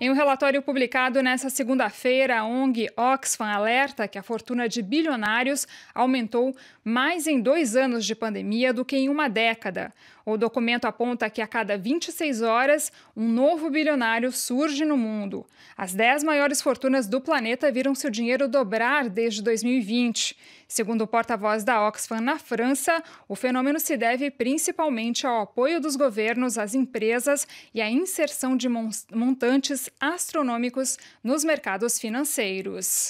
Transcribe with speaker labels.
Speaker 1: Em um relatório publicado nesta segunda-feira, a ONG Oxfam alerta que a fortuna de bilionários aumentou mais em dois anos de pandemia do que em uma década. O documento aponta que a cada 26 horas, um novo bilionário surge no mundo. As dez maiores fortunas do planeta viram seu dinheiro dobrar desde 2020. Segundo o porta-voz da Oxfam na França, o fenômeno se deve principalmente ao apoio dos governos às empresas e à inserção de montantes astronômicos nos mercados financeiros.